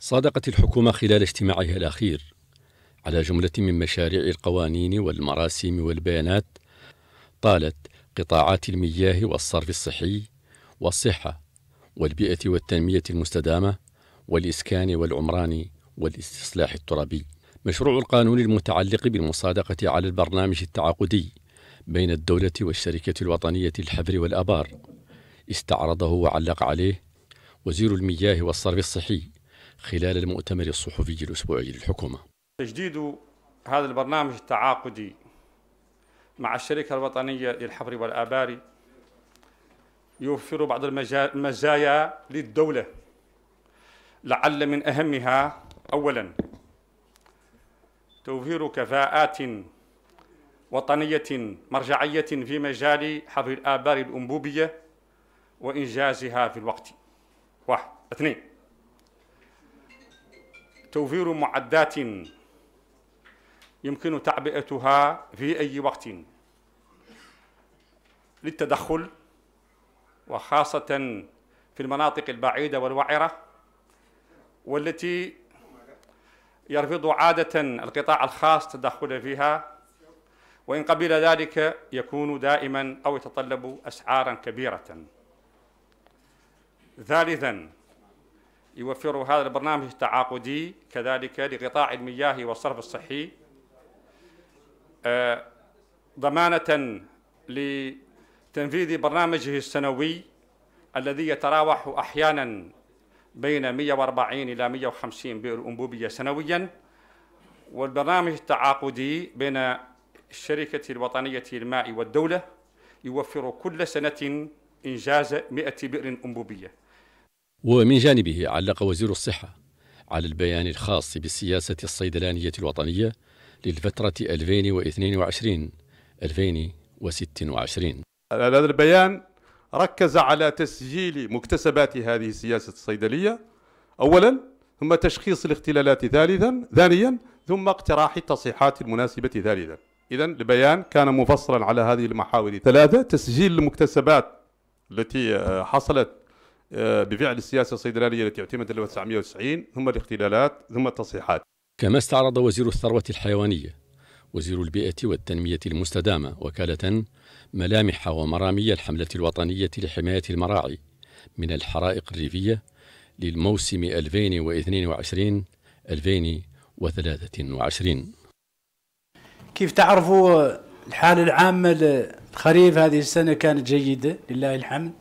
صادقت الحكومة خلال اجتماعها الأخير على جملة من مشاريع القوانين والمراسم والبيانات طالت قطاعات المياه والصرف الصحي والصحة والبيئة والتنمية المستدامة والإسكان والعمران والاستصلاح الترابي. مشروع القانون المتعلق بالمصادقة على البرنامج التعاقدي بين الدولة والشركة الوطنية الحبر والآبار استعرضه وعلق عليه وزير المياه والصرف الصحي خلال المؤتمر الصحفي الأسبوعي للحكومة تجديد هذا البرنامج التعاقدي مع الشركة الوطنية للحفر والآبار يوفر بعض المزايا للدولة لعل من أهمها أولا توفير كفاءات وطنية مرجعية في مجال حفر الآبار الأنبوبية وإنجازها في الوقت واحد اثنين توفير معدات يمكن تعبئتها في أي وقت للتدخل وخاصة في المناطق البعيدة والوعرة والتي يرفض عادة القطاع الخاص تدخل فيها وإن قبل ذلك يكون دائما أو يتطلب أسعارا كبيرة ثالثا يوفر هذا البرنامج التعاقدي كذلك لقطاع المياه والصرف الصحي آه، ضمانة لتنفيذ برنامجه السنوي الذي يتراوح أحيانا بين 140 إلى 150 بئر أنبوبية سنويا والبرنامج التعاقدي بين الشركة الوطنية للماء والدولة يوفر كل سنة إنجاز 100 بئر أنبوبية ومن جانبه علق وزير الصحة على البيان الخاص بالسياسة الصيدلانية الوطنية للفترة 2022 2026 هذا البيان ركز على تسجيل مكتسبات هذه السياسة الصيدلية أولا ثم تشخيص الاختلالات ثالثا ثانيا ثم اقتراح التصحيحات المناسبة ثالثا إذا البيان كان مفصلا على هذه المحاور الثلاثة تسجيل المكتسبات التي آه، حصلت آه، بفعل السياسه الصيدلانيه التي اعتمدت 1990 ثم الاختلالات ثم التصحيحات. كما استعرض وزير الثروه الحيوانيه وزير البيئه والتنميه المستدامه وكاله ملامح ومرامي الحمله الوطنيه لحمايه المراعي من الحرائق الريفيه للموسم 2022 2023 كيف تعرفوا الحالة العامة الخريف هذه السنة كانت جيدة لله الحمد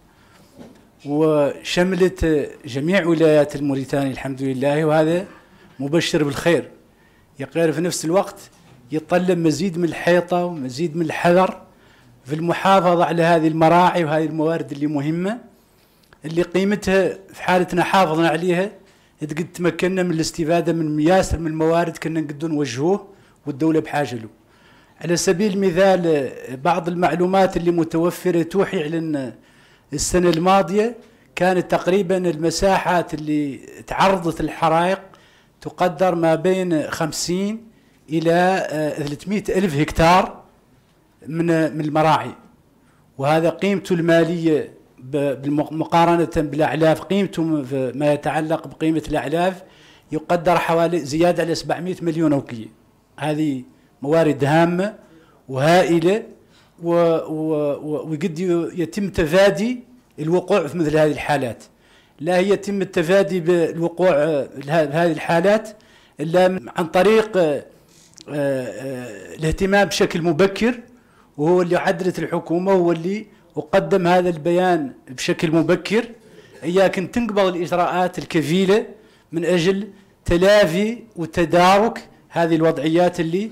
وشملت جميع ولايات الموريتاني الحمد لله وهذا مبشر بالخير يقير في نفس الوقت يتطلب مزيد من الحيطة ومزيد من الحذر في المحافظة على هذه المراعي وهذه الموارد اللي مهمة اللي قيمتها في حالتنا حافظنا عليها قد تمكنا من الاستفادة من ياسر من الموارد كنا قد نوجهوه والدولة بحاجة له على سبيل المثال بعض المعلومات اللي متوفرة توحي على السنة الماضية كانت تقريبا المساحات اللي تعرضت الحرائق تقدر ما بين 50 إلى 300 آه، ألف هكتار من آه، من المراعي وهذا قيمته المالية مقارنة بالأعلاف قيمته ما يتعلق بقيمة الأعلاف يقدر حوالي زيادة على 700 مليون أوكية هذه موارد هامة وهائلة و و وقد يتم تفادي الوقوع في مثل هذه الحالات لا يتم التفادي بالوقوع آه، هذه الحالات الا عن طريق آه، آه، الاهتمام بشكل مبكر وهو اللي عدلت الحكومه هو اللي وقدم هذا البيان بشكل مبكر اياك ان تنقبض الاجراءات الكفيله من اجل تلافي وتدارك هذه الوضعيات اللي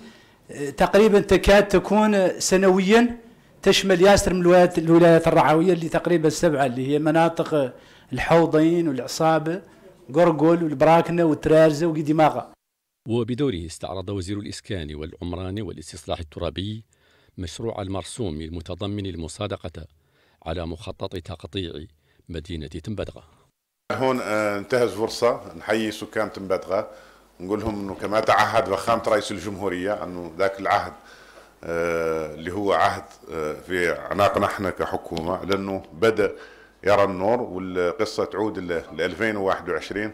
تقريبا تكاد تكون سنويا تشمل ياسر من الولايات, الولايات الرعويه اللي تقريبا السبعه اللي هي مناطق الحوضين والعصابه قرقل والبراكنه والترارزه وقديماغه. وبدوره استعرض وزير الاسكان والعمران والاستصلاح الترابي مشروع المرسوم المتضمن المصادقه على مخطط تقطيع مدينه تنبدغه هون آه، انتهز فرصه نحيي سكان تنبدغه نقول لهم انه كما تعهد فخامه رئيس الجمهوريه انه ذاك العهد آه، اللي هو عهد آه، في عناقنا احنا كحكومه لانه بدا يرى النور والقصه تعود ل 2021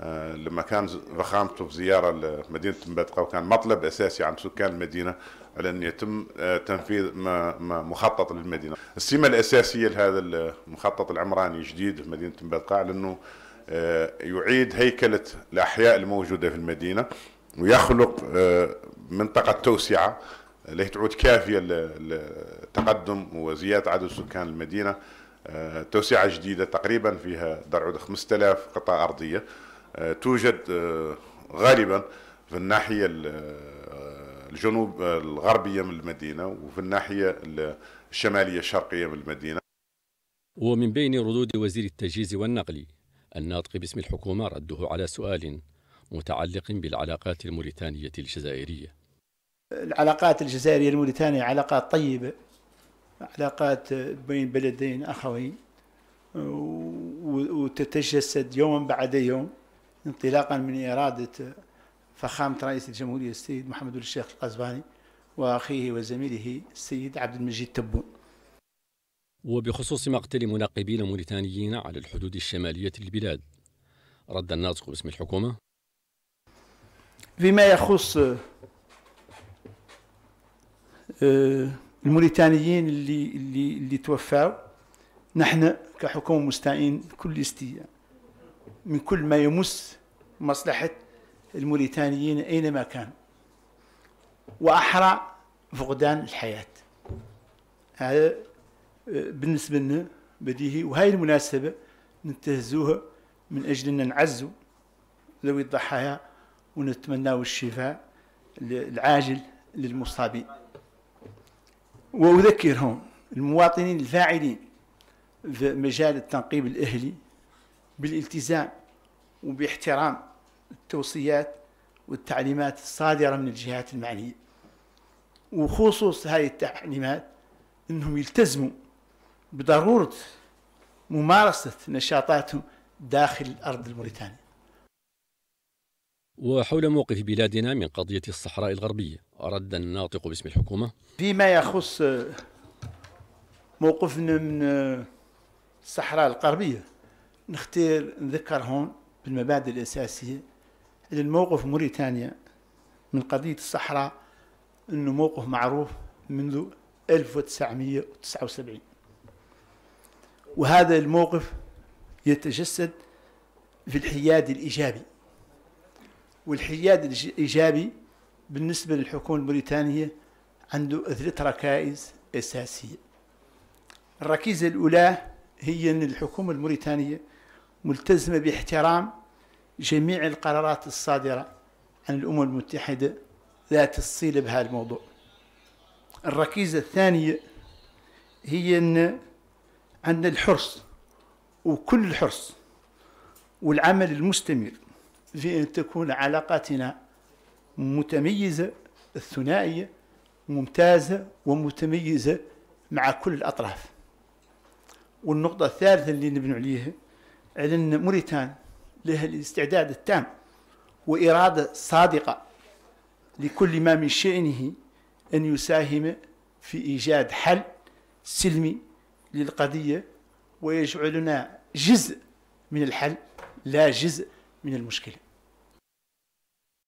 آه، لما كان فخامته في زياره لمدينه مبدقه وكان مطلب اساسي عند سكان المدينه على ان يتم تنفيذ ما مخطط للمدينه. السمه الاساسيه لهذا المخطط العمراني الجديد في مدينه مبدقه على انه آه، يعيد هيكلة الأحياء الموجودة في المدينة ويخلق آه، منطقة توسعة آه، اللي تعود كافية للتقدم وزيادة عدد سكان المدينة توسعة جديدة تقريبا فيها درعود 5000 قطعة أرضية توجد غالبا في الناحية الجنوب الغربية من المدينة وفي الناحية الشمالية الشرقية من المدينة ومن بين ردود وزير التجهيز والنقل الناطق باسم الحكومة رده على سؤال متعلق بالعلاقات الموريتانية الجزائرية العلاقات الجزائرية الموريتانية علاقات طيبة علاقات بين بلدين أخوين وتتجسد يوما بعد يوم انطلاقا من إرادة فخامة رئيس الجمهورية السيد محمد الشيخ القزباني وأخيه وزميله السيد عبد المجيد تبون وبخصوص مقتل مناقبين موريتانيين على الحدود الشمالية للبلاد رد الناطق باسم الحكومة فيما يخص آه، الموريتانيين اللي اللي اللي توفوا نحن كحكومه مستعين كل استياء من كل ما يمس مصلحه الموريتانيين اينما كانوا واحرى فقدان الحياه هذا بالنسبة لنا بديهي وهاي المناسبة ننتهزوها من أجل أن نعزوا ذوي الضحايا ونتمناو الشفاء العاجل للمصابين وأذكرهم المواطنين الفاعلين في مجال التنقيب الأهلي بالالتزام وباحترام التوصيات والتعليمات الصادرة من الجهات المعنية وخصوص هذه التعليمات أنهم يلتزموا بضروره ممارسه نشاطاتهم داخل ارض موريتانيا. وحول موقف بلادنا من قضيه الصحراء الغربيه رد الناطق باسم الحكومه فيما يخص موقفنا من الصحراء الغربيه نختار نذكر هون بالمبادئ الاساسيه الموقف موريتانيا من قضيه الصحراء انه موقف معروف منذ 1979 وهذا الموقف يتجسد في الحياد الإيجابي والحياد الإيجابي بالنسبة للحكومة الموريتانية عنده ثلاث ركائز أساسية الركيزة الأولى هي أن الحكومة الموريتانية ملتزمة باحترام جميع القرارات الصادرة عن الأمم المتحدة ذات الصيلة بهذا الموضوع الركيزة الثانية هي أن أن الحرص وكل الحرص والعمل المستمر في أن تكون علاقاتنا متميزة الثنائية ممتازة ومتميزة مع كل الأطراف والنقطة الثالثة اللي نبنوا عليها على أن موريتان لها الاستعداد التام وإرادة صادقة لكل ما من شأنه أن يساهم في إيجاد حل سلمي للقضية ويجعلنا جزء من الحل لا جزء من المشكله